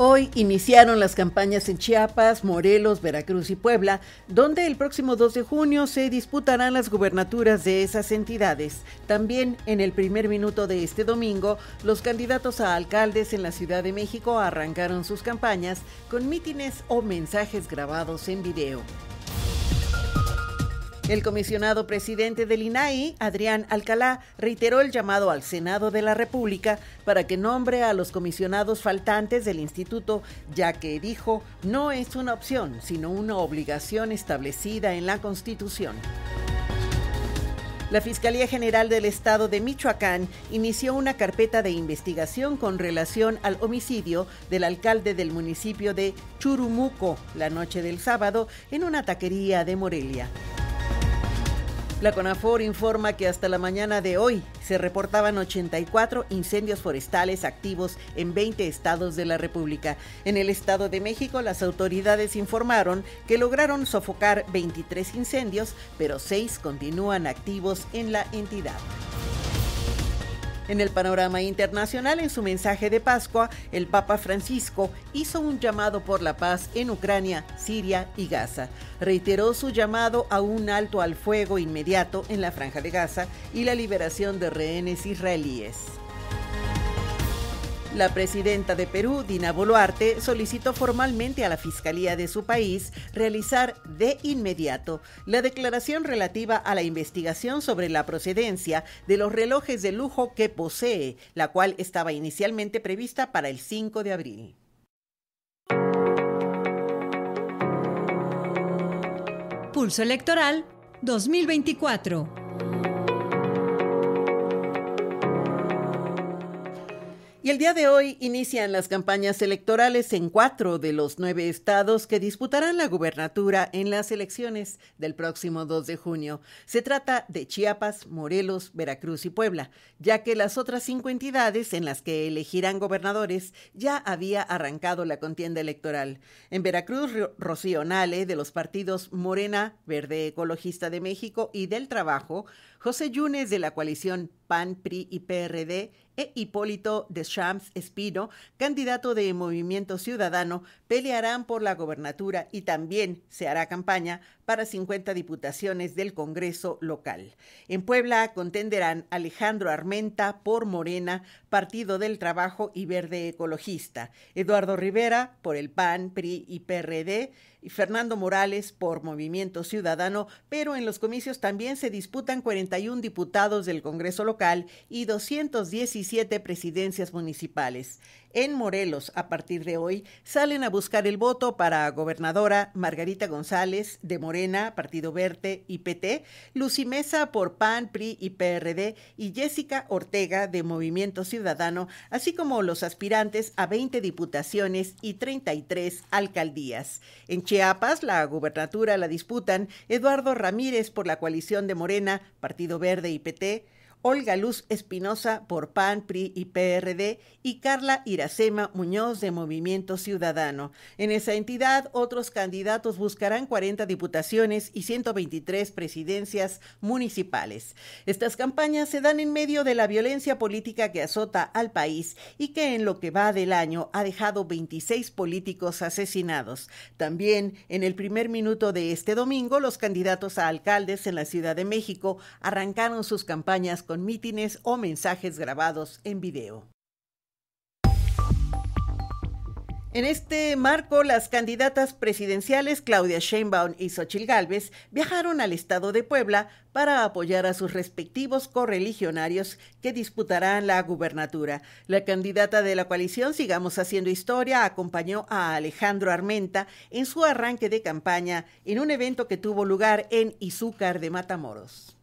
Hoy iniciaron las campañas en Chiapas, Morelos, Veracruz y Puebla, donde el próximo 2 de junio se disputarán las gubernaturas de esas entidades. También en el primer minuto de este domingo, los candidatos a alcaldes en la Ciudad de México arrancaron sus campañas con mítines o mensajes grabados en video. El comisionado presidente del INAI, Adrián Alcalá, reiteró el llamado al Senado de la República para que nombre a los comisionados faltantes del instituto, ya que dijo no es una opción, sino una obligación establecida en la Constitución. La Fiscalía General del Estado de Michoacán inició una carpeta de investigación con relación al homicidio del alcalde del municipio de Churumuco la noche del sábado en una taquería de Morelia. La CONAFOR informa que hasta la mañana de hoy se reportaban 84 incendios forestales activos en 20 estados de la República. En el Estado de México, las autoridades informaron que lograron sofocar 23 incendios, pero 6 continúan activos en la entidad. En el panorama internacional, en su mensaje de Pascua, el Papa Francisco hizo un llamado por la paz en Ucrania, Siria y Gaza. Reiteró su llamado a un alto al fuego inmediato en la franja de Gaza y la liberación de rehenes israelíes. La presidenta de Perú, Dina Boluarte, solicitó formalmente a la Fiscalía de su país realizar de inmediato la declaración relativa a la investigación sobre la procedencia de los relojes de lujo que posee, la cual estaba inicialmente prevista para el 5 de abril. Pulso Electoral 2024. el día de hoy inician las campañas electorales en cuatro de los nueve estados que disputarán la gubernatura en las elecciones del próximo 2 de junio. Se trata de Chiapas, Morelos, Veracruz y Puebla, ya que las otras cinco entidades en las que elegirán gobernadores ya había arrancado la contienda electoral. En Veracruz, Rocío Nale, de los partidos Morena, Verde Ecologista de México y del Trabajo, José Yunes de la coalición PAN, PRI y PRD, e Hipólito de Espino, candidato de Movimiento Ciudadano, pelearán por la gobernatura y también se hará campaña para 50 diputaciones del Congreso local. En Puebla contenderán Alejandro Armenta por Morena, Partido del Trabajo y Verde Ecologista, Eduardo Rivera por el PAN, PRI y PRD, y Fernando Morales por Movimiento Ciudadano, pero en los comicios también se disputan 41 diputados del Congreso local y 217 presidencias municipales en Morelos a partir de hoy salen a buscar el voto para gobernadora Margarita González de Morena, Partido Verde y PT, Luci Mesa por PAN, PRI y PRD y Jessica Ortega de Movimiento Ciudadano, así como los aspirantes a 20 diputaciones y 33 alcaldías. En Chiapas, la gubernatura la disputan Eduardo Ramírez por la coalición de Morena, Partido Verde y PT, Olga Luz Espinosa por PAN, PRI y PRD y Carla Iracema Muñoz de Movimiento Ciudadano. En esa entidad, otros candidatos buscarán 40 diputaciones y 123 presidencias municipales. Estas campañas se dan en medio de la violencia política que azota al país y que en lo que va del año ha dejado 26 políticos asesinados. También en el primer minuto de este domingo, los candidatos a alcaldes en la Ciudad de México arrancaron sus campañas con mítines o mensajes grabados en video. En este marco, las candidatas presidenciales Claudia Sheinbaum y Xochil Gálvez viajaron al estado de Puebla para apoyar a sus respectivos correligionarios que disputarán la gubernatura. La candidata de la coalición Sigamos Haciendo Historia acompañó a Alejandro Armenta en su arranque de campaña en un evento que tuvo lugar en Izúcar de Matamoros.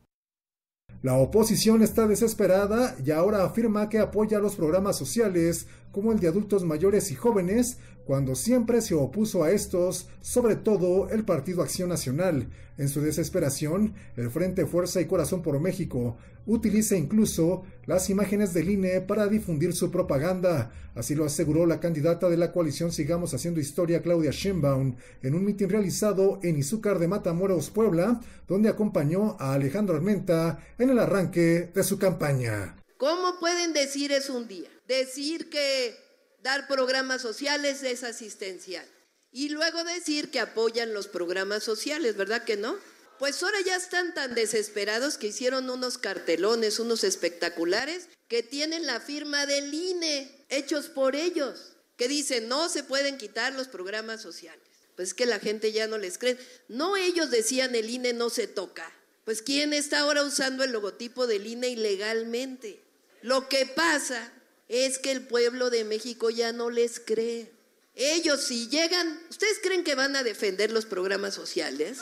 La oposición está desesperada y ahora afirma que apoya los programas sociales como el de adultos mayores y jóvenes, cuando siempre se opuso a estos, sobre todo el Partido Acción Nacional. En su desesperación, el Frente Fuerza y Corazón por México utiliza incluso las imágenes del INE para difundir su propaganda. Así lo aseguró la candidata de la coalición Sigamos Haciendo Historia, Claudia Sheinbaum, en un mitin realizado en Izúcar de Matamoros, Puebla, donde acompañó a Alejandro Armenta en el arranque de su campaña. ¿Cómo pueden decir eso un día? Decir que dar programas sociales es asistencial. Y luego decir que apoyan los programas sociales, ¿verdad que no? Pues ahora ya están tan desesperados que hicieron unos cartelones, unos espectaculares, que tienen la firma del INE, hechos por ellos, que dicen no se pueden quitar los programas sociales. Pues que la gente ya no les cree. No ellos decían el INE no se toca. Pues ¿quién está ahora usando el logotipo del INE ilegalmente? Lo que pasa es que el pueblo de México ya no les cree. Ellos si llegan, ¿ustedes creen que van a defender los programas sociales?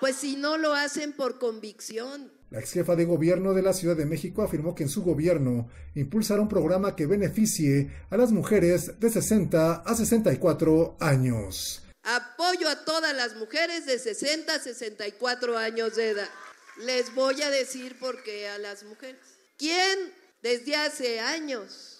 Pues si no lo hacen por convicción. La ex jefa de gobierno de la Ciudad de México afirmó que en su gobierno impulsará un programa que beneficie a las mujeres de 60 a 64 años. Apoyo a todas las mujeres de 60 a 64 años de edad. Les voy a decir por qué a las mujeres. ¿Quién desde hace años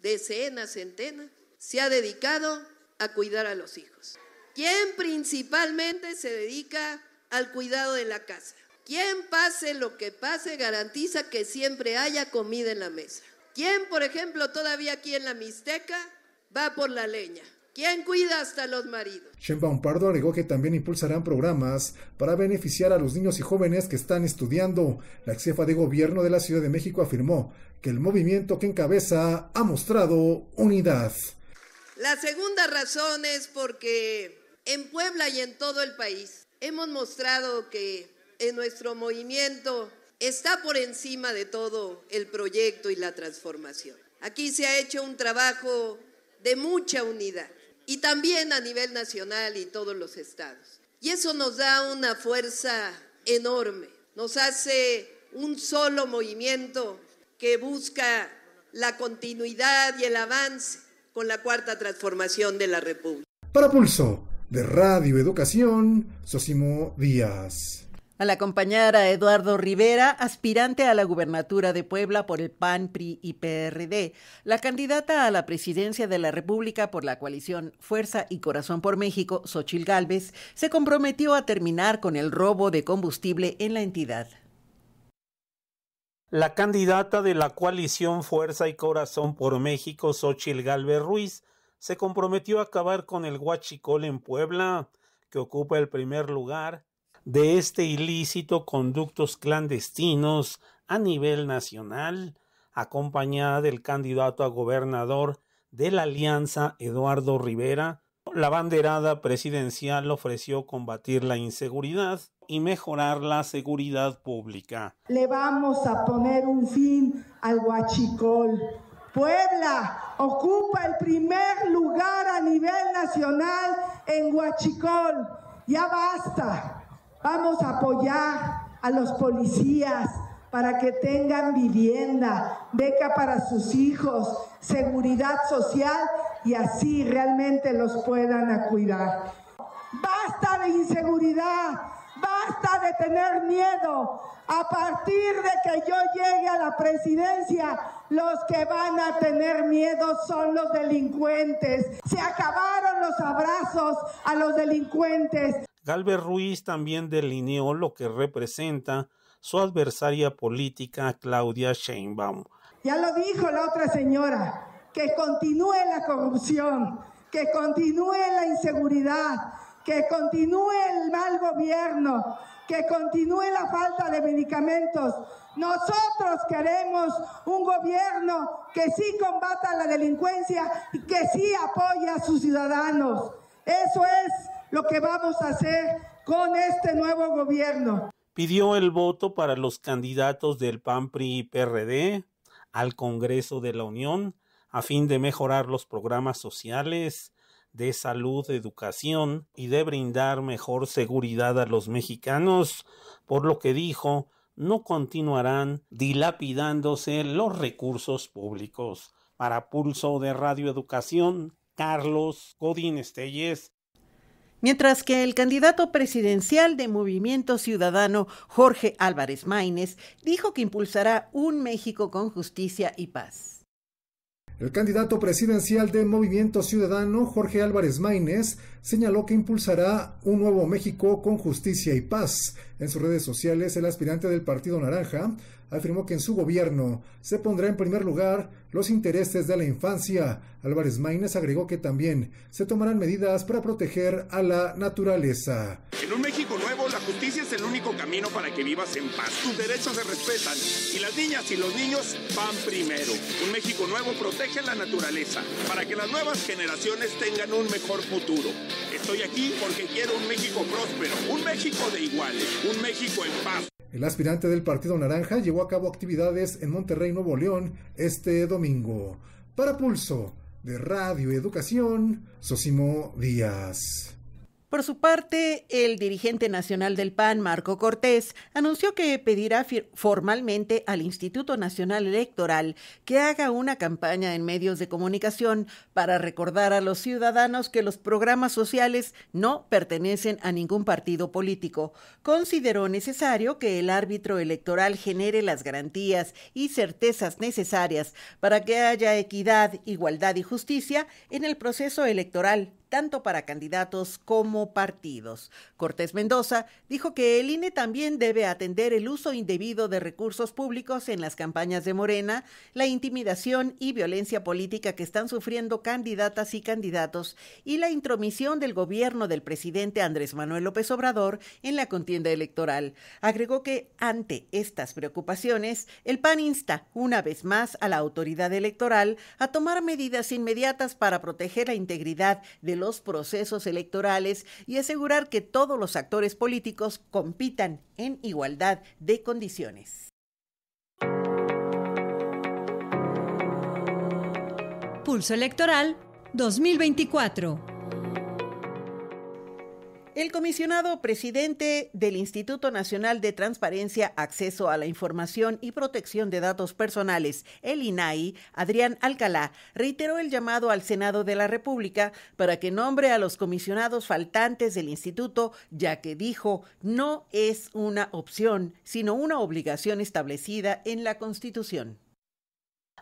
decenas, centenas, se ha dedicado a cuidar a los hijos. ¿Quién principalmente se dedica al cuidado de la casa? ¿Quién pase lo que pase garantiza que siempre haya comida en la mesa? ¿Quién, por ejemplo, todavía aquí en la Mixteca va por la leña? ¿Quién cuida hasta los maridos? un Pardo agregó que también impulsarán programas para beneficiar a los niños y jóvenes que están estudiando. La ex jefa de gobierno de la Ciudad de México afirmó que el movimiento que encabeza ha mostrado unidad. La segunda razón es porque en Puebla y en todo el país hemos mostrado que en nuestro movimiento está por encima de todo el proyecto y la transformación. Aquí se ha hecho un trabajo de mucha unidad y también a nivel nacional y todos los estados. Y eso nos da una fuerza enorme, nos hace un solo movimiento que busca la continuidad y el avance con la cuarta transformación de la República. Para Pulso, de Radio Educación, Sosimo Díaz. Al acompañar a Eduardo Rivera, aspirante a la gubernatura de Puebla por el PAN, PRI y PRD, la candidata a la presidencia de la República por la coalición Fuerza y Corazón por México, Xochil Gálvez, se comprometió a terminar con el robo de combustible en la entidad. La candidata de la coalición Fuerza y Corazón por México, Xochil Gálvez Ruiz, se comprometió a acabar con el huachicol en Puebla, que ocupa el primer lugar de este ilícito conductos clandestinos a nivel nacional, acompañada del candidato a gobernador de la Alianza Eduardo Rivera, la banderada presidencial ofreció combatir la inseguridad y mejorar la seguridad pública. Le vamos a poner un fin al huachicol. Puebla ocupa el primer lugar a nivel nacional en huachicol. Ya basta. Vamos a apoyar a los policías para que tengan vivienda, beca para sus hijos, seguridad social y así realmente los puedan cuidar. Basta de inseguridad, basta de tener miedo. A partir de que yo llegue a la presidencia, los que van a tener miedo son los delincuentes. Se acabaron los abrazos a los delincuentes. Galvez Ruiz también delineó lo que representa su adversaria política Claudia Sheinbaum. Ya lo dijo la otra señora, que continúe la corrupción, que continúe la inseguridad, que continúe el mal gobierno, que continúe la falta de medicamentos. Nosotros queremos un gobierno que sí combata la delincuencia y que sí apoya a sus ciudadanos. Eso es lo que vamos a hacer con este nuevo gobierno. Pidió el voto para los candidatos del PAN PRI y PRD al Congreso de la Unión a fin de mejorar los programas sociales, de salud, educación y de brindar mejor seguridad a los mexicanos, por lo que dijo no continuarán dilapidándose los recursos públicos. Para Pulso de Radio Educación, Carlos Godín Estelles, Mientras que el candidato presidencial de Movimiento Ciudadano, Jorge Álvarez Maínez, dijo que impulsará un México con justicia y paz. El candidato presidencial de Movimiento Ciudadano, Jorge Álvarez Maínez, señaló que impulsará un nuevo México con justicia y paz. En sus redes sociales, el aspirante del Partido Naranja afirmó que en su gobierno se pondrá en primer lugar los intereses de la infancia. Álvarez Maínez agregó que también se tomarán medidas para proteger a la naturaleza. En un México nuevo, la justicia es el único camino para que vivas en paz. Tus derechos se respetan y las niñas y los niños van primero. Un México nuevo protege la naturaleza para que las nuevas generaciones tengan un mejor futuro. Estoy aquí porque quiero un México próspero, un México de iguales, un México en paz. El aspirante del Partido Naranja llevó a cabo actividades en Monterrey, Nuevo León, este domingo. Para Pulso, de Radio Educación, Sosimo Díaz. Por su parte, el dirigente nacional del PAN, Marco Cortés, anunció que pedirá formalmente al Instituto Nacional Electoral que haga una campaña en medios de comunicación para recordar a los ciudadanos que los programas sociales no pertenecen a ningún partido político. Consideró necesario que el árbitro electoral genere las garantías y certezas necesarias para que haya equidad, igualdad y justicia en el proceso electoral tanto para candidatos como partidos. Cortés Mendoza dijo que el INE también debe atender el uso indebido de recursos públicos en las campañas de Morena, la intimidación y violencia política que están sufriendo candidatas y candidatos y la intromisión del gobierno del presidente Andrés Manuel López Obrador en la contienda electoral. Agregó que ante estas preocupaciones, el PAN insta una vez más a la autoridad electoral a tomar medidas inmediatas para proteger la integridad de los procesos electorales y asegurar que todos los actores políticos compitan en igualdad de condiciones. Pulso Electoral 2024. El comisionado presidente del Instituto Nacional de Transparencia, Acceso a la Información y Protección de Datos Personales, el INAI, Adrián Alcalá, reiteró el llamado al Senado de la República para que nombre a los comisionados faltantes del instituto, ya que dijo no es una opción, sino una obligación establecida en la Constitución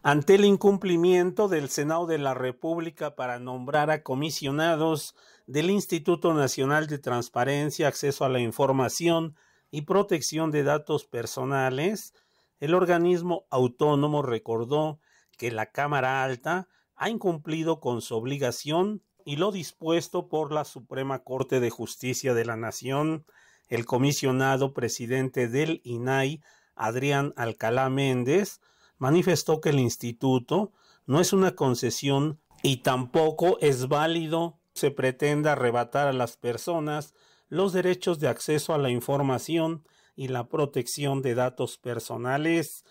ante el incumplimiento del Senado de la República para nombrar a comisionados del Instituto Nacional de Transparencia, Acceso a la Información y Protección de Datos Personales, el organismo autónomo recordó que la Cámara Alta ha incumplido con su obligación y lo dispuesto por la Suprema Corte de Justicia de la Nación, el comisionado presidente del INAI, Adrián Alcalá Méndez, manifestó que el instituto no es una concesión y tampoco es válido se pretenda arrebatar a las personas los derechos de acceso a la información y la protección de datos personales.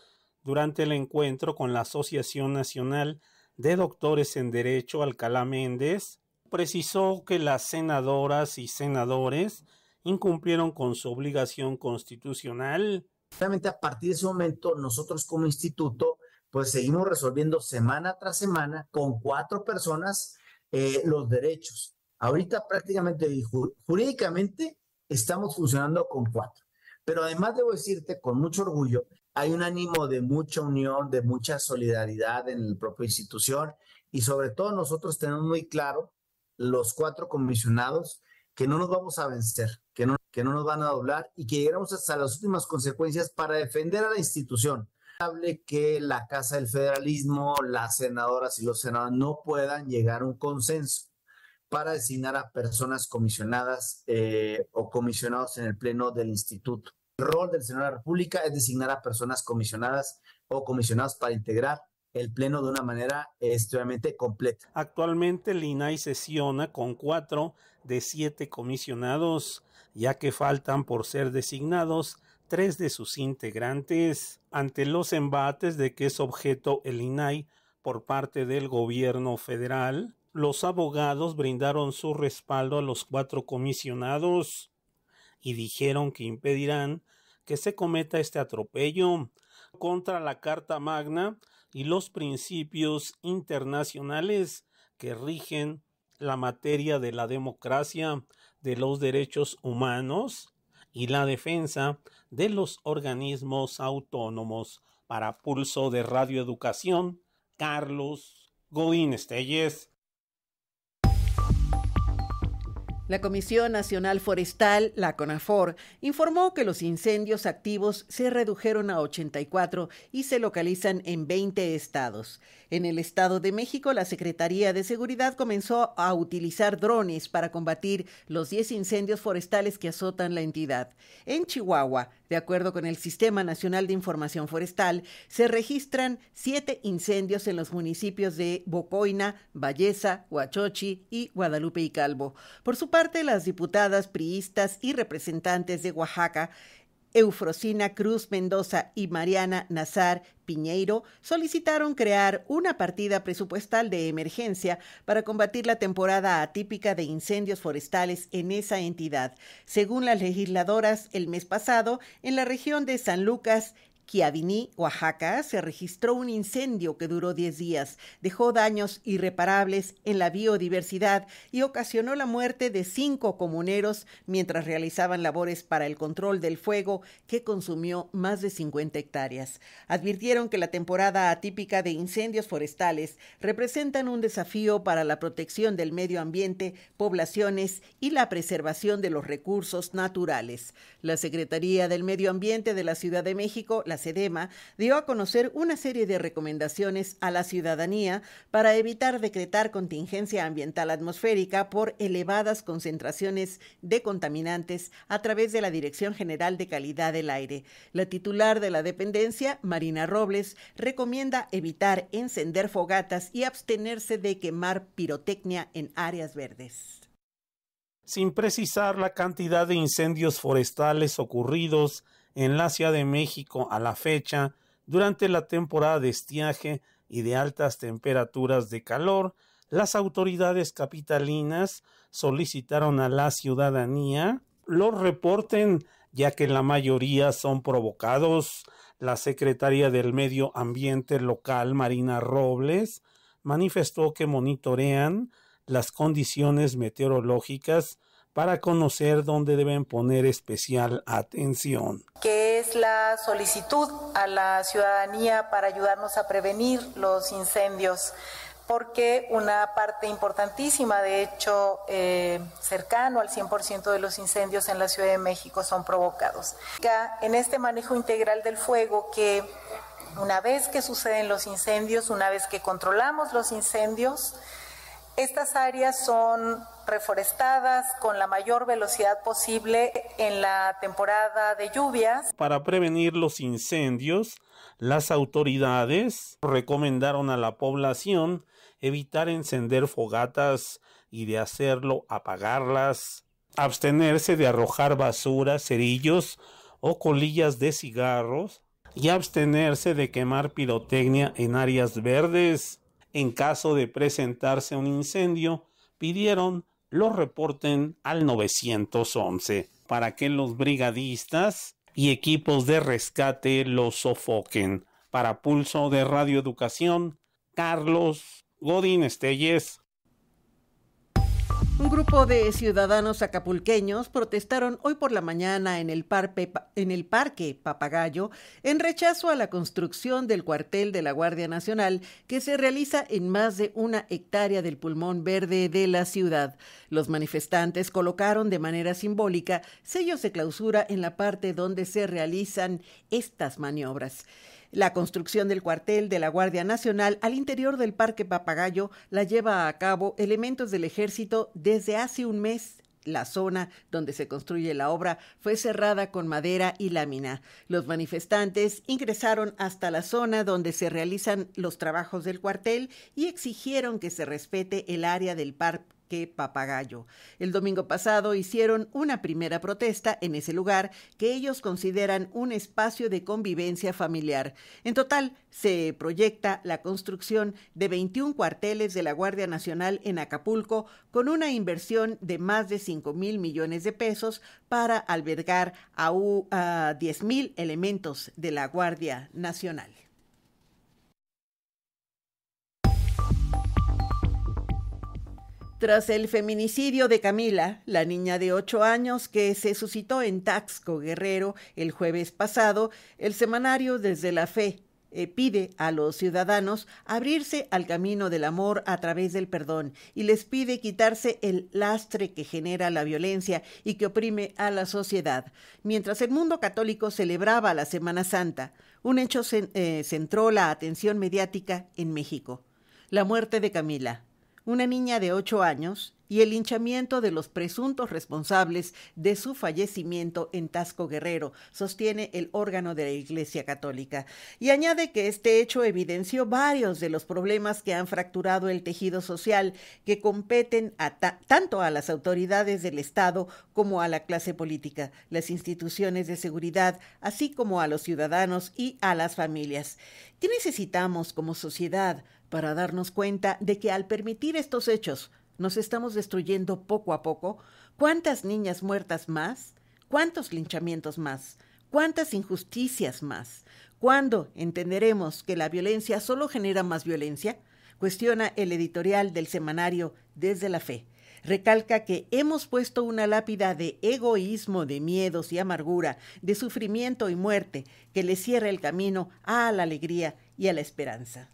Durante el encuentro con la Asociación Nacional de Doctores en Derecho Alcalá Méndez, precisó que las senadoras y senadores incumplieron con su obligación constitucional Realmente a partir de ese momento nosotros como instituto pues seguimos resolviendo semana tras semana con cuatro personas eh, los derechos. Ahorita prácticamente jurídicamente estamos funcionando con cuatro. Pero además debo decirte con mucho orgullo, hay un ánimo de mucha unión, de mucha solidaridad en la propia institución y sobre todo nosotros tenemos muy claro los cuatro comisionados que no nos vamos a vencer, que no que no nos van a doblar y que lleguemos hasta las últimas consecuencias para defender a la institución. Hable que la Casa del Federalismo, las senadoras y los senadores no puedan llegar a un consenso para designar a personas comisionadas eh, o comisionados en el Pleno del Instituto. El rol del Senado de la República es designar a personas comisionadas o comisionados para integrar el Pleno de una manera extremadamente completa. Actualmente el INAI sesiona con cuatro de siete comisionados ya que faltan por ser designados tres de sus integrantes ante los embates de que es objeto el INAI por parte del gobierno federal. Los abogados brindaron su respaldo a los cuatro comisionados y dijeron que impedirán que se cometa este atropello contra la Carta Magna y los principios internacionales que rigen la materia de la democracia, de los derechos humanos y la defensa de los organismos autónomos. Para Pulso de Radioeducación, Carlos Godín Estelles. La Comisión Nacional Forestal, la CONAFOR, informó que los incendios activos se redujeron a 84 y se localizan en 20 estados. En el Estado de México, la Secretaría de Seguridad comenzó a utilizar drones para combatir los 10 incendios forestales que azotan la entidad. En Chihuahua, de acuerdo con el Sistema Nacional de Información Forestal, se registran siete incendios en los municipios de Bocoina, Valleza, Huachochi y Guadalupe y Calvo. Por su parte, las diputadas priistas y representantes de Oaxaca Eufrosina Cruz Mendoza y Mariana Nazar Piñeiro solicitaron crear una partida presupuestal de emergencia para combatir la temporada atípica de incendios forestales en esa entidad. Según las legisladoras, el mes pasado, en la región de San Lucas, Quiaviní, Oaxaca, se registró un incendio que duró 10 días, dejó daños irreparables en la biodiversidad y ocasionó la muerte de cinco comuneros mientras realizaban labores para el control del fuego que consumió más de 50 hectáreas. Advirtieron que la temporada atípica de incendios forestales representan un desafío para la protección del medio ambiente, poblaciones y la preservación de los recursos naturales. La Secretaría del Medio Ambiente de la Ciudad de México, la SEDEMA dio a conocer una serie de recomendaciones a la ciudadanía para evitar decretar contingencia ambiental atmosférica por elevadas concentraciones de contaminantes a través de la Dirección General de Calidad del Aire. La titular de la dependencia, Marina Robles, recomienda evitar encender fogatas y abstenerse de quemar pirotecnia en áreas verdes. Sin precisar la cantidad de incendios forestales ocurridos en la Ciudad de México a la fecha durante la temporada de estiaje y de altas temperaturas de calor, las autoridades capitalinas solicitaron a la ciudadanía los reporten ya que la mayoría son provocados. La secretaria del Medio Ambiente local, Marina Robles, manifestó que monitorean las condiciones meteorológicas para conocer dónde deben poner especial atención. Que es la solicitud a la ciudadanía para ayudarnos a prevenir los incendios? Porque una parte importantísima, de hecho, eh, cercano al 100% de los incendios en la Ciudad de México son provocados. En este manejo integral del fuego que una vez que suceden los incendios, una vez que controlamos los incendios, estas áreas son reforestadas con la mayor velocidad posible en la temporada de lluvias. Para prevenir los incendios, las autoridades recomendaron a la población evitar encender fogatas y de hacerlo apagarlas, abstenerse de arrojar basura, cerillos o colillas de cigarros y abstenerse de quemar pirotecnia en áreas verdes en caso de presentarse un incendio, pidieron lo reporten al 911 para que los brigadistas y equipos de rescate lo sofoquen. Para Pulso de Radio Educación, Carlos Godín Estelles. Un grupo de ciudadanos acapulqueños protestaron hoy por la mañana en el, Parque Papagayo en rechazo a la construcción del cuartel de la Guardia Nacional que se realiza en más de una hectárea del pulmón verde de la ciudad. Los manifestantes colocaron de manera simbólica sellos de clausura en la parte donde se realizan estas maniobras. La construcción del cuartel de la Guardia Nacional al interior del Parque Papagayo la lleva a cabo elementos del ejército desde hace un mes. La zona donde se construye la obra fue cerrada con madera y lámina. Los manifestantes ingresaron hasta la zona donde se realizan los trabajos del cuartel y exigieron que se respete el área del, parque. Papagayo. El domingo pasado hicieron una primera protesta en ese lugar que ellos consideran un espacio de convivencia familiar. En total, se proyecta la construcción de 21 cuarteles de la Guardia Nacional en Acapulco con una inversión de más de 5 mil millones de pesos para albergar a, a 10 mil elementos de la Guardia Nacional. Tras el feminicidio de Camila, la niña de ocho años que se suscitó en Taxco, Guerrero, el jueves pasado, el semanario Desde la Fe eh, pide a los ciudadanos abrirse al camino del amor a través del perdón y les pide quitarse el lastre que genera la violencia y que oprime a la sociedad. Mientras el mundo católico celebraba la Semana Santa, un hecho eh, centró la atención mediática en México, la muerte de Camila una niña de ocho años, y el hinchamiento de los presuntos responsables de su fallecimiento en Tasco Guerrero, sostiene el órgano de la Iglesia Católica. Y añade que este hecho evidenció varios de los problemas que han fracturado el tejido social que competen tanto a las autoridades del Estado como a la clase política, las instituciones de seguridad, así como a los ciudadanos y a las familias. ¿Qué necesitamos como sociedad? para darnos cuenta de que al permitir estos hechos nos estamos destruyendo poco a poco, cuántas niñas muertas más, cuántos linchamientos más, cuántas injusticias más. ¿Cuándo entenderemos que la violencia solo genera más violencia? Cuestiona el editorial del semanario Desde la Fe recalca que hemos puesto una lápida de egoísmo, de miedos y amargura, de sufrimiento y muerte, que le cierra el camino a la alegría y a la esperanza.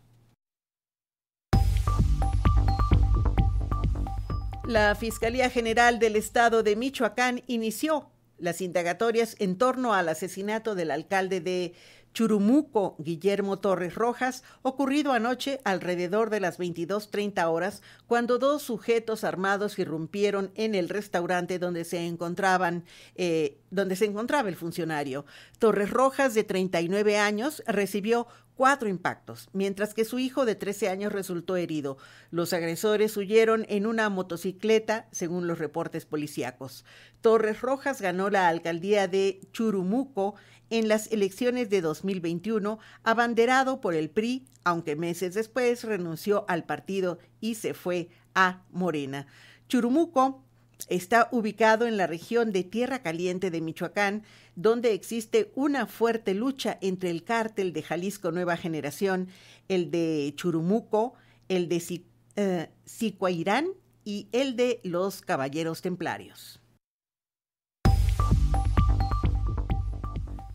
La Fiscalía General del Estado de Michoacán inició las indagatorias en torno al asesinato del alcalde de Churumuco, Guillermo Torres Rojas, ocurrido anoche alrededor de las 22.30 horas, cuando dos sujetos armados irrumpieron en el restaurante donde se encontraban, eh, donde se encontraba el funcionario. Torres Rojas, de 39 años, recibió cuatro impactos, mientras que su hijo de 13 años resultó herido. Los agresores huyeron en una motocicleta, según los reportes policíacos. Torres Rojas ganó la alcaldía de Churumuco en las elecciones de 2021, abanderado por el PRI, aunque meses después renunció al partido y se fue a Morena. Churumuco Está ubicado en la región de Tierra Caliente de Michoacán, donde existe una fuerte lucha entre el cártel de Jalisco Nueva Generación, el de Churumuco, el de Sicuairán eh, y el de los Caballeros Templarios.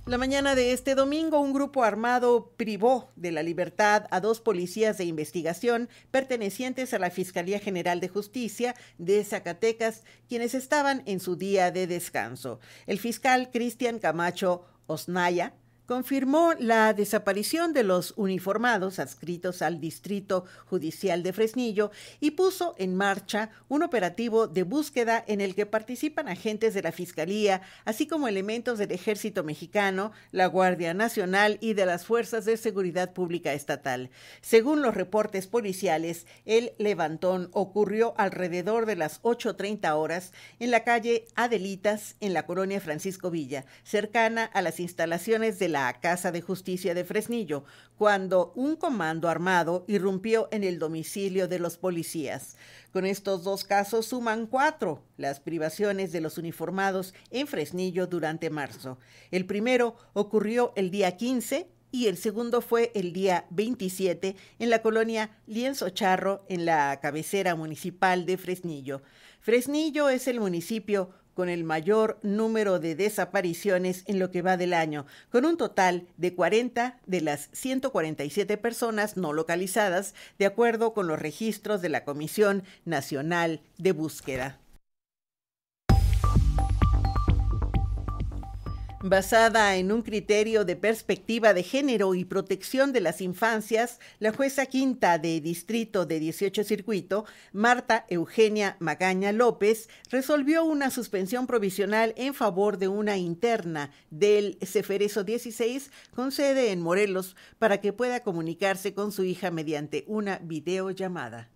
La mañana de este domingo, un grupo armado privó de la libertad a dos policías de investigación pertenecientes a la Fiscalía General de Justicia de Zacatecas, quienes estaban en su día de descanso. El fiscal Cristian Camacho Osnaya confirmó la desaparición de los uniformados adscritos al Distrito Judicial de Fresnillo y puso en marcha un operativo de búsqueda en el que participan agentes de la Fiscalía, así como elementos del Ejército Mexicano, la Guardia Nacional y de las Fuerzas de Seguridad Pública Estatal. Según los reportes policiales, el levantón ocurrió alrededor de las 8.30 horas en la calle Adelitas, en la colonia Francisco Villa, cercana a las instalaciones de la Casa de Justicia de Fresnillo, cuando un comando armado irrumpió en el domicilio de los policías. Con estos dos casos suman cuatro las privaciones de los uniformados en Fresnillo durante marzo. El primero ocurrió el día 15 y el segundo fue el día 27 en la colonia Lienzo Charro, en la cabecera municipal de Fresnillo. Fresnillo es el municipio con el mayor número de desapariciones en lo que va del año, con un total de 40 de las 147 personas no localizadas, de acuerdo con los registros de la Comisión Nacional de Búsqueda. Basada en un criterio de perspectiva de género y protección de las infancias, la jueza quinta de distrito de 18 circuito, Marta Eugenia Magaña López, resolvió una suspensión provisional en favor de una interna del Ceferezo 16 con sede en Morelos para que pueda comunicarse con su hija mediante una videollamada.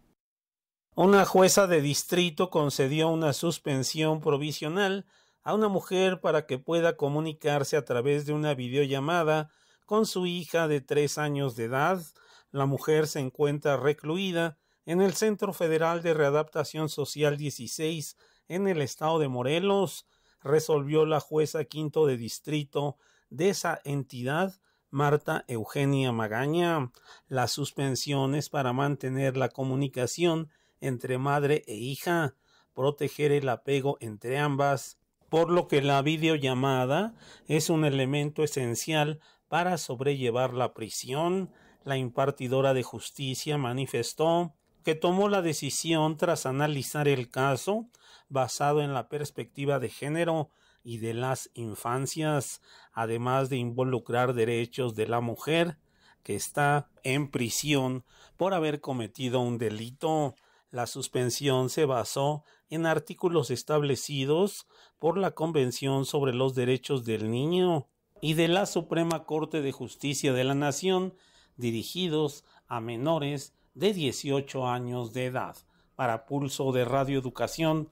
Una jueza de distrito concedió una suspensión provisional a una mujer para que pueda comunicarse a través de una videollamada con su hija de tres años de edad. La mujer se encuentra recluida en el Centro Federal de Readaptación Social 16 en el estado de Morelos, resolvió la jueza quinto de distrito de esa entidad, Marta Eugenia Magaña. La suspensión para mantener la comunicación entre madre e hija, proteger el apego entre ambas por lo que la videollamada es un elemento esencial para sobrellevar la prisión, la impartidora de justicia manifestó que tomó la decisión tras analizar el caso basado en la perspectiva de género y de las infancias, además de involucrar derechos de la mujer que está en prisión por haber cometido un delito la suspensión se basó en artículos establecidos por la Convención sobre los Derechos del Niño y de la Suprema Corte de Justicia de la Nación dirigidos a menores de 18 años de edad. Para Pulso de Radio Educación,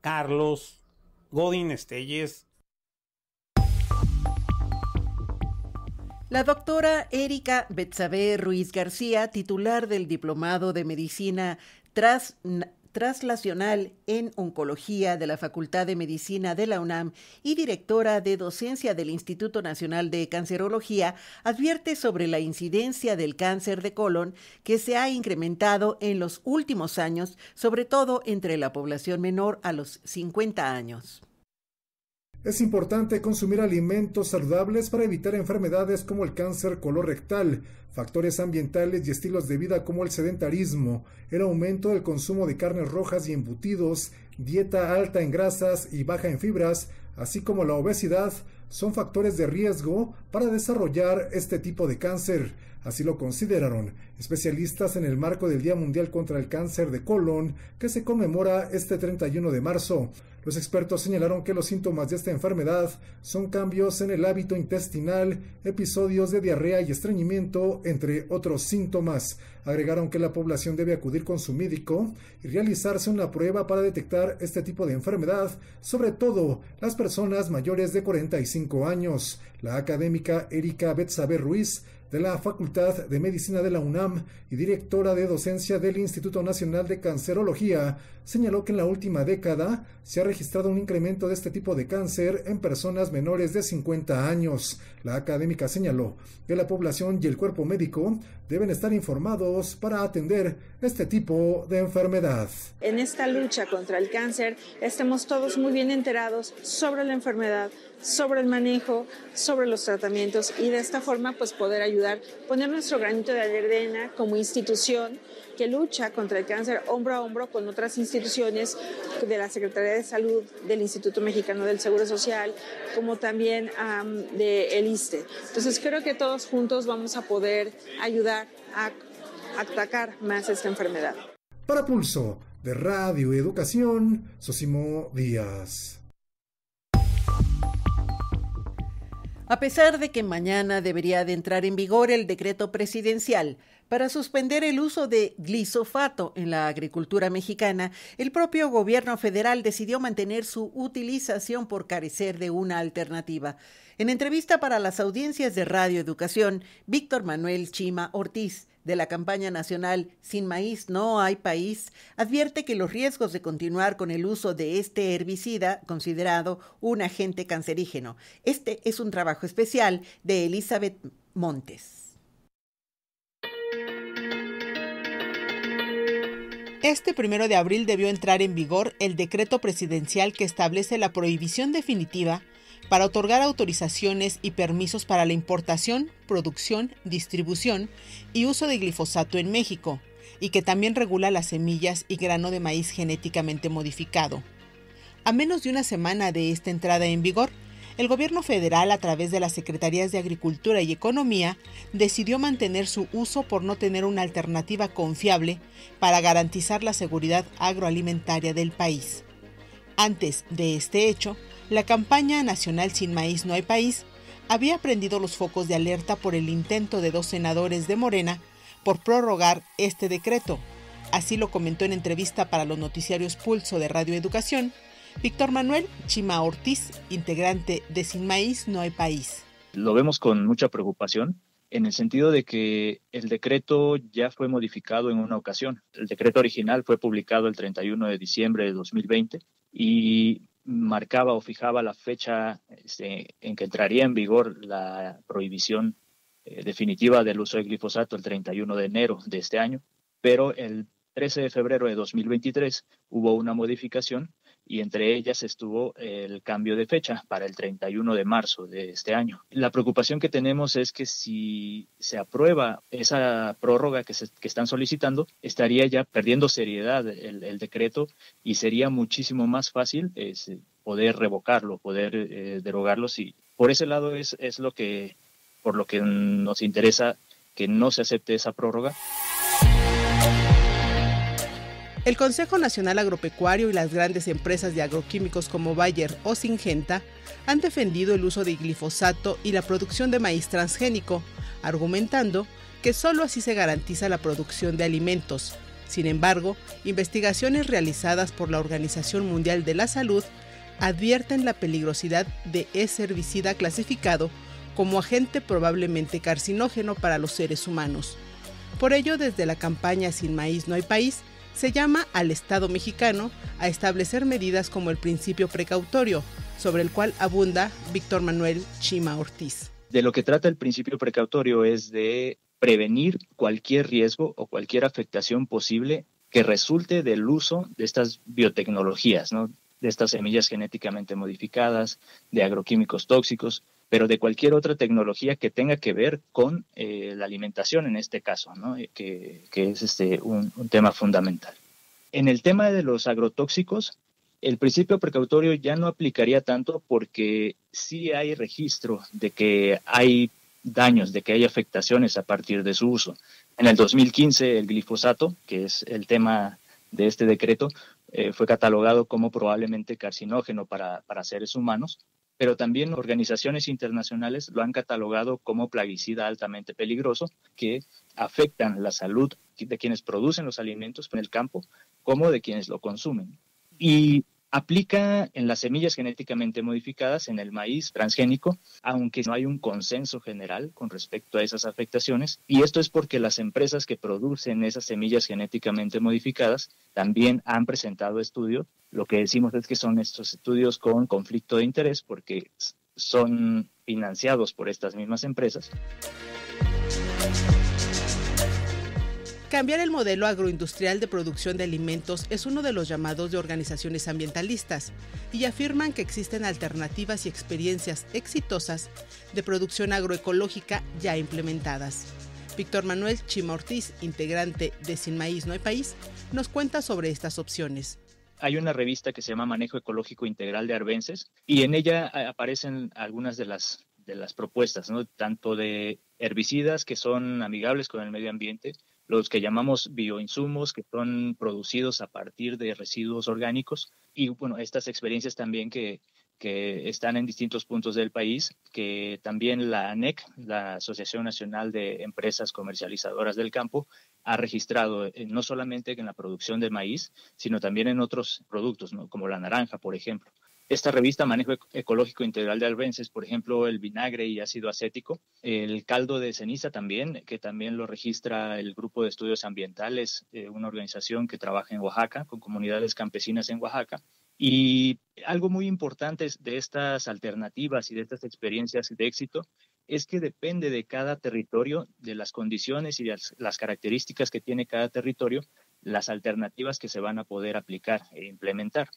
Carlos Godín Estelles. La doctora Erika Betsabé Ruiz García, titular del Diplomado de Medicina traslacional en oncología de la Facultad de Medicina de la UNAM y directora de docencia del Instituto Nacional de Cancerología, advierte sobre la incidencia del cáncer de colon que se ha incrementado en los últimos años, sobre todo entre la población menor a los 50 años. Es importante consumir alimentos saludables para evitar enfermedades como el cáncer rectal, factores ambientales y estilos de vida como el sedentarismo, el aumento del consumo de carnes rojas y embutidos, dieta alta en grasas y baja en fibras, así como la obesidad, son factores de riesgo para desarrollar este tipo de cáncer. Así lo consideraron especialistas en el marco del Día Mundial contra el Cáncer de Colon, que se conmemora este 31 de marzo. Los expertos señalaron que los síntomas de esta enfermedad son cambios en el hábito intestinal, episodios de diarrea y estreñimiento, entre otros síntomas. Agregaron que la población debe acudir con su médico y realizarse una prueba para detectar este tipo de enfermedad, sobre todo las personas mayores de 45 años. La académica Erika Betsabe Ruiz de la Facultad de Medicina de la UNAM y directora de docencia del Instituto Nacional de Cancerología, señaló que en la última década se ha registrado un incremento de este tipo de cáncer en personas menores de 50 años. La académica señaló que la población y el cuerpo médico deben estar informados para atender este tipo de enfermedad. En esta lucha contra el cáncer estemos todos muy bien enterados sobre la enfermedad, sobre el manejo, sobre los tratamientos y de esta forma pues poder ayudar, poner nuestro granito de arena como institución que lucha contra el cáncer hombro a hombro con otras instituciones de la Secretaría de Salud, del Instituto Mexicano del Seguro Social, como también del de el ISTE. Entonces creo que todos juntos vamos a poder ayudar a atacar más esta enfermedad. Para Pulso de Radio Educación, Sosimo Díaz. A pesar de que mañana debería de entrar en vigor el decreto presidencial, para suspender el uso de glisofato en la agricultura mexicana, el propio gobierno federal decidió mantener su utilización por carecer de una alternativa. En entrevista para las audiencias de Radio Educación, Víctor Manuel Chima Ortiz, de la campaña nacional Sin maíz no hay país, advierte que los riesgos de continuar con el uso de este herbicida, considerado un agente cancerígeno. Este es un trabajo especial de Elizabeth Montes. Este primero de abril debió entrar en vigor el decreto presidencial que establece la prohibición definitiva para otorgar autorizaciones y permisos para la importación, producción, distribución y uso de glifosato en México, y que también regula las semillas y grano de maíz genéticamente modificado. A menos de una semana de esta entrada en vigor, el gobierno federal, a través de las Secretarías de Agricultura y Economía, decidió mantener su uso por no tener una alternativa confiable para garantizar la seguridad agroalimentaria del país. Antes de este hecho, la campaña nacional Sin Maíz No hay País había prendido los focos de alerta por el intento de dos senadores de Morena por prorrogar este decreto. Así lo comentó en entrevista para los noticiarios Pulso de Radio Educación Víctor Manuel Chima Ortiz, integrante de Sin Maíz No hay País. Lo vemos con mucha preocupación en el sentido de que el decreto ya fue modificado en una ocasión. El decreto original fue publicado el 31 de diciembre de 2020 y marcaba o fijaba la fecha este, en que entraría en vigor la prohibición eh, definitiva del uso de glifosato el 31 de enero de este año, pero el 13 de febrero de 2023 hubo una modificación y entre ellas estuvo el cambio de fecha para el 31 de marzo de este año. La preocupación que tenemos es que si se aprueba esa prórroga que, están solicitando, estaría ya perdiendo seriedad el, decreto y sería muchísimo más fácil este, poder revocarlo, poder eh, derogarlo. por ese lado es, es lo que, por lo que nos interesa que no se acepte esa prórroga. El Consejo Nacional Agropecuario y las grandes empresas de agroquímicos como Bayer o Syngenta han defendido el uso de glifosato y la producción de maíz transgénico, argumentando que sólo así se garantiza la producción de alimentos. Sin embargo, investigaciones realizadas por la Organización Mundial de la Salud advierten la peligrosidad de ese herbicida clasificado como agente probablemente carcinógeno para los seres humanos. Por ello, desde la campaña Sin Maíz No hay País, se llama al Estado mexicano a establecer medidas como el principio precautorio, sobre el cual abunda Víctor Manuel Chima Ortiz. De lo que trata el principio precautorio es de prevenir cualquier riesgo o cualquier afectación posible que resulte del uso de estas biotecnologías, de estas semillas genéticamente modificadas, de agroquímicos tóxicos, pero de cualquier otra tecnología que tenga que ver con eh, la alimentación en este caso, eh, que, es este, un, tema fundamental. En el tema de los agrotóxicos, el principio precautorio ya no aplicaría tanto porque sí hay registro de que hay daños, de que hay afectaciones a partir de su uso. En el 2015, el glifosato, que es el tema de este decreto, eh, fue catalogado como probablemente carcinógeno para, para seres humanos pero también organizaciones internacionales lo han catalogado como plaguicida altamente peligroso que afectan la salud de quienes producen los alimentos en el campo como de quienes lo consumen. Y Aplica en las semillas genéticamente modificadas, en el maíz transgénico, aunque no hay un consenso general con respecto a esas afectaciones. Y esto es porque las empresas que producen esas semillas genéticamente modificadas también han presentado estudios. Lo que decimos es que son estos estudios con conflicto de interés porque son financiados por estas mismas empresas. Cambiar el modelo agroindustrial de producción de alimentos es uno de los llamados de organizaciones ambientalistas y afirman que existen alternativas y experiencias exitosas de producción agroecológica ya implementadas. Víctor Manuel Chima Ortiz, integrante de Sin Maíz No hay País, nos cuenta sobre estas opciones hay una revista que se llama Manejo Ecológico Integral de Arbences y en ella eh, aparecen algunas de las, de las propuestas, ¿no? tanto de herbicidas que son amigables con el medio ambiente, los que llamamos bioinsumos, que son producidos a partir de residuos orgánicos, y bueno, estas experiencias también que, que están en distintos puntos del país, que también la ANEC, la Asociación Nacional de Empresas Comercializadoras del Campo, ha registrado eh, no solamente en la producción de maíz, sino también en otros productos, como la naranja, por ejemplo. Esta revista Manejo Ecológico Integral de Albenses, por ejemplo, el vinagre y ácido acético, el caldo de ceniza también, que también lo registra el Grupo de Estudios Ambientales, eh, una organización que trabaja en Oaxaca, con comunidades campesinas en Oaxaca. Y algo muy importante de estas alternativas y de estas experiencias de éxito es que depende de cada territorio, de las condiciones y de las, características que tiene cada territorio, las alternativas que se van a poder aplicar e implementar.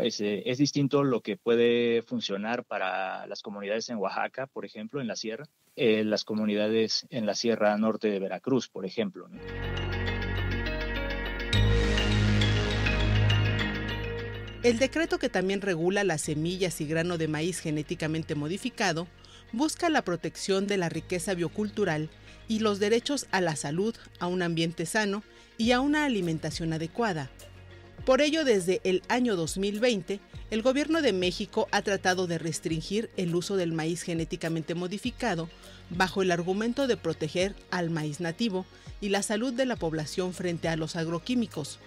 Es, distinto lo que puede funcionar para las comunidades en Oaxaca, por ejemplo, en la sierra, eh, las comunidades en la sierra norte de Veracruz, por ejemplo. El decreto que también regula las semillas y grano de maíz genéticamente modificado busca la protección de la riqueza biocultural y los derechos a la salud, a un ambiente sano y a una alimentación adecuada, por ello, desde el año 2020, el gobierno de México ha tratado de restringir el uso del maíz genéticamente modificado bajo el argumento de proteger al maíz nativo y la salud de la población frente a los agroquímicos.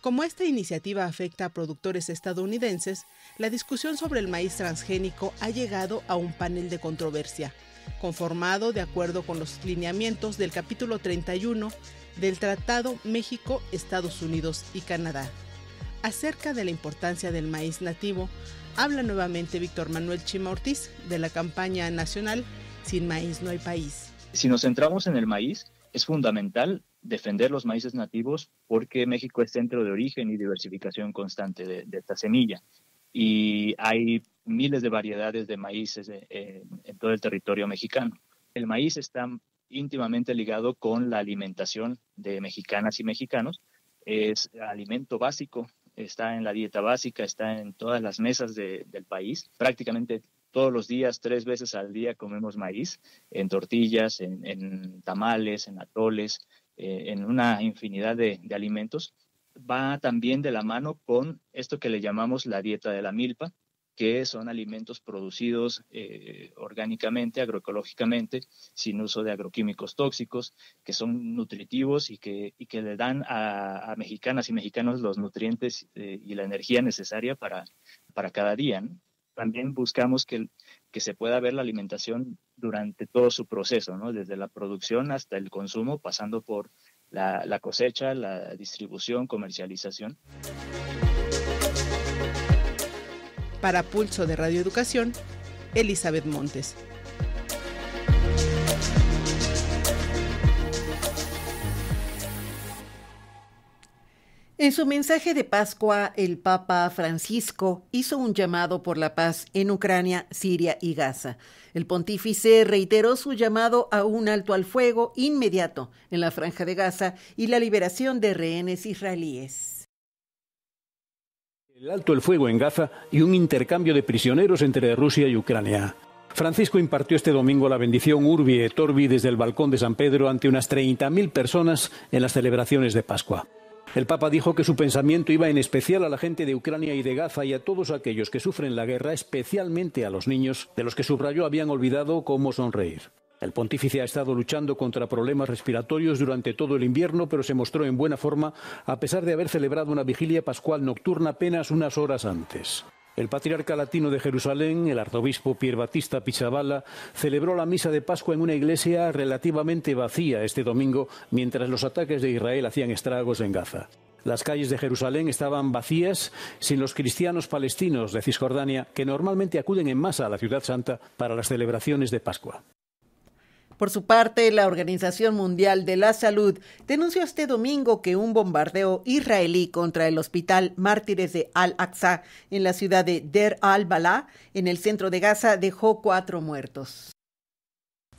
Como esta iniciativa afecta a productores estadounidenses, la discusión sobre el maíz transgénico ha llegado a un panel de controversia conformado de acuerdo con los lineamientos del capítulo 31 del Tratado México, Estados Unidos y Canadá. Acerca de la importancia del maíz nativo, habla nuevamente Víctor Manuel Chima Ortiz de la campaña nacional Sin maíz no hay país. Si nos centramos en el maíz, es fundamental defender los maíces nativos porque México es centro de origen y diversificación constante de, esta semilla. Y hay miles de variedades de maíces eh, eh, en todo el territorio mexicano. El maíz está íntimamente ligado con la alimentación de mexicanas y mexicanos. Es alimento básico, está en la dieta básica, está en todas las mesas del país. Prácticamente todos los días, tres veces al día comemos maíz, en tortillas, en, tamales, en atoles, eh, en una infinidad de alimentos. Va también de la mano con esto que le llamamos la dieta de la milpa, que son alimentos producidos eh, orgánicamente, agroecológicamente, sin uso de agroquímicos tóxicos, que son nutritivos y que, y que le dan a, mexicanas y mexicanos los nutrientes eh, y la energía necesaria para, para cada día. También buscamos que, que se pueda ver la alimentación durante todo su proceso, ¿no? desde la producción hasta el consumo, pasando por la, la cosecha, la distribución, comercialización. Para Pulso de Radio Educación, Elizabeth Montes. En su mensaje de Pascua, el Papa Francisco hizo un llamado por la paz en Ucrania, Siria y Gaza. El pontífice reiteró su llamado a un alto al fuego inmediato en la franja de Gaza y la liberación de rehenes israelíes. El alto el fuego en Gaza y un intercambio de prisioneros entre Rusia y Ucrania. Francisco impartió este domingo la bendición Urbi et Orbi desde el balcón de San Pedro ante unas 30.000 personas en las celebraciones de Pascua. El Papa dijo que su pensamiento iba en especial a la gente de Ucrania y de Gaza y a todos aquellos que sufren la guerra, especialmente a los niños, de los que subrayó habían olvidado cómo sonreír. El pontífice ha estado luchando contra problemas respiratorios durante todo el invierno, pero se mostró en buena forma a pesar de haber celebrado una vigilia pascual nocturna apenas unas horas antes. El patriarca latino de Jerusalén, el arzobispo Pierre Batista Pichabala, celebró la misa de Pascua en una iglesia relativamente vacía este domingo, mientras los ataques de Israel hacían estragos en Gaza. Las calles de Jerusalén estaban vacías, sin los cristianos palestinos de Cisjordania, que normalmente acuden en masa a la ciudad santa para las celebraciones de Pascua. Por su parte, la Organización Mundial de la Salud denunció este domingo que un bombardeo israelí contra el hospital Mártires de Al-Aqsa en la ciudad de Der al Bala, en el centro de Gaza, dejó cuatro muertos.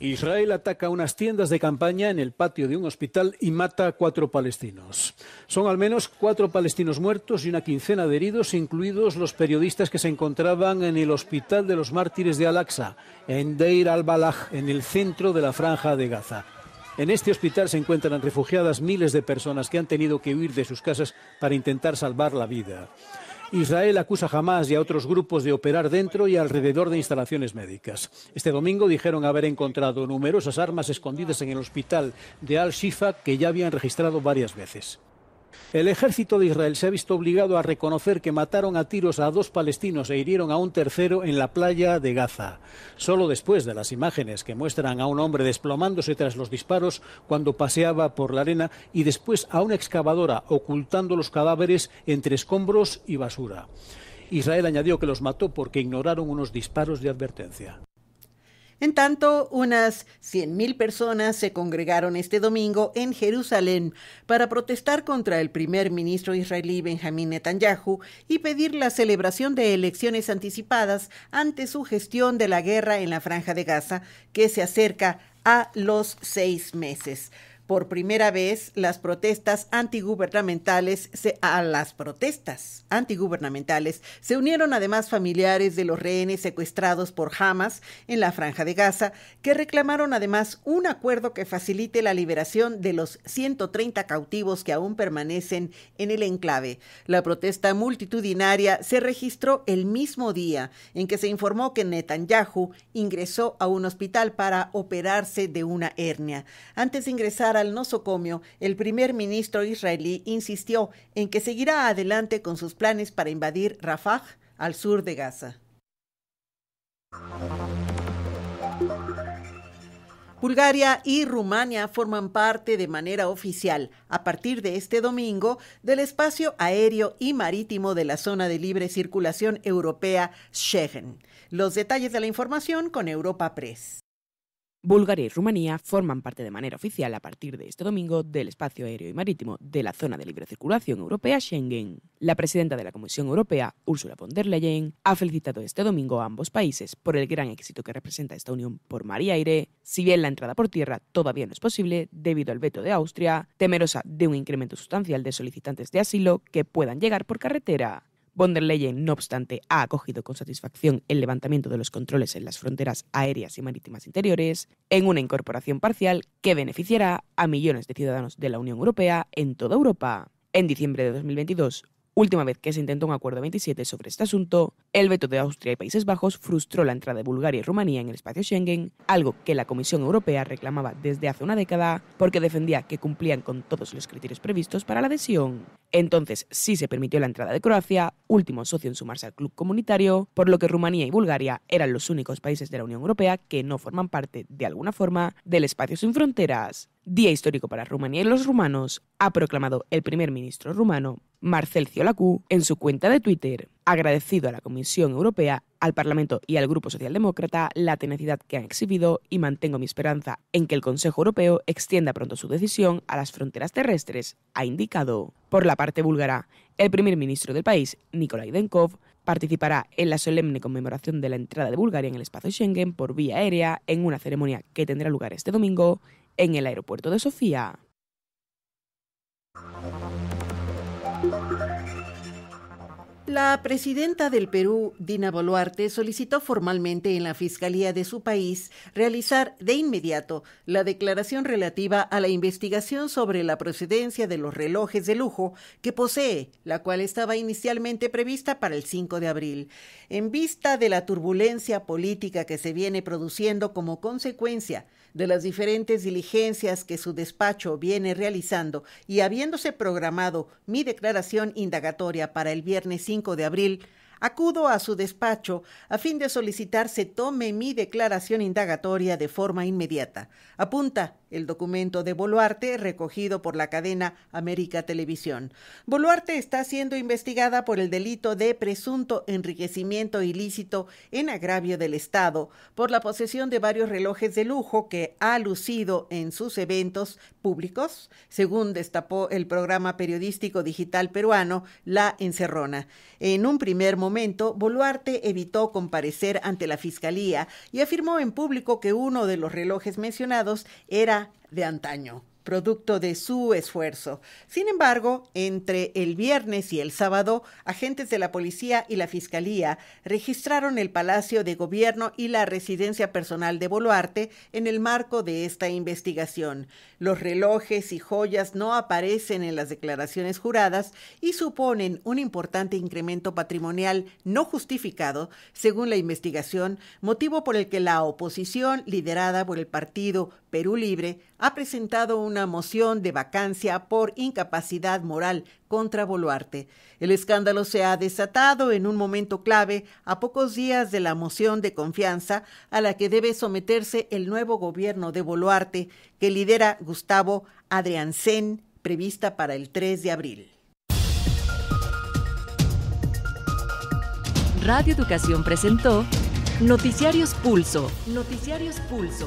Israel ataca unas tiendas de campaña en el patio de un hospital y mata a cuatro palestinos. Son al menos cuatro palestinos muertos y una quincena de heridos, incluidos los periodistas que se encontraban en el Hospital de los Mártires de Al-Aqsa, en Deir al-Balaj, en el centro de la franja de Gaza. En este hospital se encuentran refugiadas miles de personas que han tenido que huir de sus casas para intentar salvar la vida. Israel acusa a Hamas y a otros grupos de operar dentro y alrededor de instalaciones médicas. Este domingo dijeron haber encontrado numerosas armas escondidas en el hospital de Al-Shifa que ya habían registrado varias veces. El ejército de Israel se ha visto obligado a reconocer que mataron a tiros a dos palestinos e hirieron a un tercero en la playa de Gaza. Solo después de las imágenes que muestran a un hombre desplomándose tras los disparos cuando paseaba por la arena y después a una excavadora ocultando los cadáveres entre escombros y basura. Israel añadió que los mató porque ignoraron unos disparos de advertencia. En tanto, unas 100.000 personas se congregaron este domingo en Jerusalén para protestar contra el primer ministro israelí Benjamín Netanyahu y pedir la celebración de elecciones anticipadas ante su gestión de la guerra en la franja de Gaza, que se acerca a los seis meses por primera vez las protestas antigubernamentales se, a las protestas antigubernamentales se unieron además familiares de los rehenes secuestrados por Hamas en la franja de Gaza que reclamaron además un acuerdo que facilite la liberación de los 130 cautivos que aún permanecen en el enclave. La protesta multitudinaria se registró el mismo día en que se informó que Netanyahu ingresó a un hospital para operarse de una hernia. Antes de ingresar a nosocomio, el primer ministro israelí insistió en que seguirá adelante con sus planes para invadir Rafah, al sur de Gaza. Bulgaria y Rumania forman parte de manera oficial, a partir de este domingo, del espacio aéreo y marítimo de la zona de libre circulación europea Schengen. Los detalles de la información con Europa Press. Bulgaria y Rumanía forman parte de manera oficial a partir de este domingo del espacio aéreo y marítimo de la zona de libre circulación europea Schengen. La presidenta de la Comisión Europea, Ursula von der Leyen, ha felicitado este domingo a ambos países por el gran éxito que representa esta unión por mar y aire, si bien la entrada por tierra todavía no es posible debido al veto de Austria, temerosa de un incremento sustancial de solicitantes de asilo que puedan llegar por carretera. Von der Leyen, no obstante, ha acogido con satisfacción el levantamiento de los controles en las fronteras aéreas y marítimas interiores, en una incorporación parcial que beneficiará a millones de ciudadanos de la Unión Europea en toda Europa. En diciembre de 2022, Última vez que se intentó un acuerdo 27 sobre este asunto, el veto de Austria y Países Bajos frustró la entrada de Bulgaria y Rumanía en el espacio Schengen, algo que la Comisión Europea reclamaba desde hace una década porque defendía que cumplían con todos los criterios previstos para la adhesión. Entonces sí se permitió la entrada de Croacia, último socio en sumarse al club comunitario, por lo que Rumanía y Bulgaria eran los únicos países de la Unión Europea que no forman parte, de alguna forma, del espacio sin fronteras. Día histórico para Rumanía y los rumanos, ha proclamado el primer ministro rumano Marcel Ciolacú, en su cuenta de Twitter, agradecido a la Comisión Europea, al Parlamento y al Grupo Socialdemócrata la tenacidad que han exhibido y mantengo mi esperanza en que el Consejo Europeo extienda pronto su decisión a las fronteras terrestres, ha indicado. Por la parte búlgara, el primer ministro del país, Nikolai Denkov, participará en la solemne conmemoración de la entrada de Bulgaria en el espacio Schengen por vía aérea en una ceremonia que tendrá lugar este domingo en el aeropuerto de Sofía. La presidenta del Perú, Dina Boluarte, solicitó formalmente en la Fiscalía de su país realizar de inmediato la declaración relativa a la investigación sobre la procedencia de los relojes de lujo que posee, la cual estaba inicialmente prevista para el 5 de abril. En vista de la turbulencia política que se viene produciendo como consecuencia de las diferentes diligencias que su despacho viene realizando y habiéndose programado mi declaración indagatoria para el viernes 5 de abril, acudo a su despacho a fin de solicitar se tome mi declaración indagatoria de forma inmediata. Apunta el documento de Boluarte recogido por la cadena América Televisión. Boluarte está siendo investigada por el delito de presunto enriquecimiento ilícito en agravio del Estado por la posesión de varios relojes de lujo que ha lucido en sus eventos públicos, según destapó el programa periodístico digital peruano La Encerrona. En un primer momento, Boluarte evitó comparecer ante la Fiscalía y afirmó en público que uno de los relojes mencionados era de antaño producto de su esfuerzo. Sin embargo, entre el viernes y el sábado, agentes de la policía y la fiscalía registraron el Palacio de Gobierno y la residencia personal de Boluarte en el marco de esta investigación. Los relojes y joyas no aparecen en las declaraciones juradas y suponen un importante incremento patrimonial no justificado, según la investigación, motivo por el que la oposición, liderada por el partido Perú Libre ha presentado una moción de vacancia por incapacidad moral contra Boluarte. El escándalo se ha desatado en un momento clave a pocos días de la moción de confianza a la que debe someterse el nuevo gobierno de Boluarte que lidera Gustavo Adriansen, prevista para el 3 de abril. Radio Educación presentó Noticiarios Pulso. Noticiarios Pulso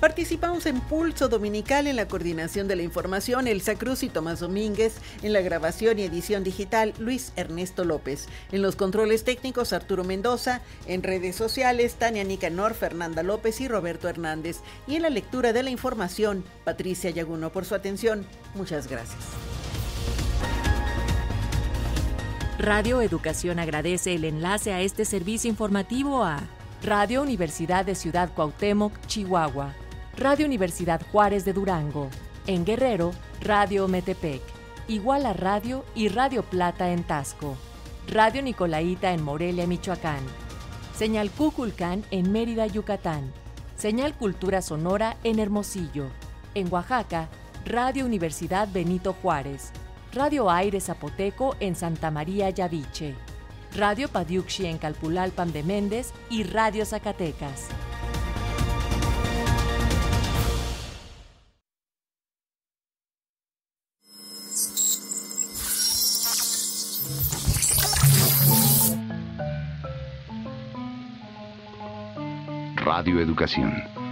Participamos en Pulso Dominical en la coordinación de la información Elsa Cruz y Tomás Domínguez, en la grabación y edición digital Luis Ernesto López, en los controles técnicos Arturo Mendoza, en redes sociales Tania Nicanor, Fernanda López y Roberto Hernández, y en la lectura de la información Patricia Yaguno por su atención. Muchas gracias. Radio Educación agradece el enlace a este servicio informativo a Radio Universidad de Ciudad Cuauhtémoc, Chihuahua Radio Universidad Juárez de Durango. En Guerrero, Radio Metepec. Iguala Radio y Radio Plata en Tasco. Radio Nicolaita en Morelia, Michoacán. Señal Cuculcán en Mérida, Yucatán. Señal Cultura Sonora en Hermosillo. En Oaxaca, Radio Universidad Benito Juárez. Radio Aire Zapoteco en Santa María Yaviche. Radio Padiuxi en Calpulalpan de Méndez y Radio Zacatecas. Radio Educación.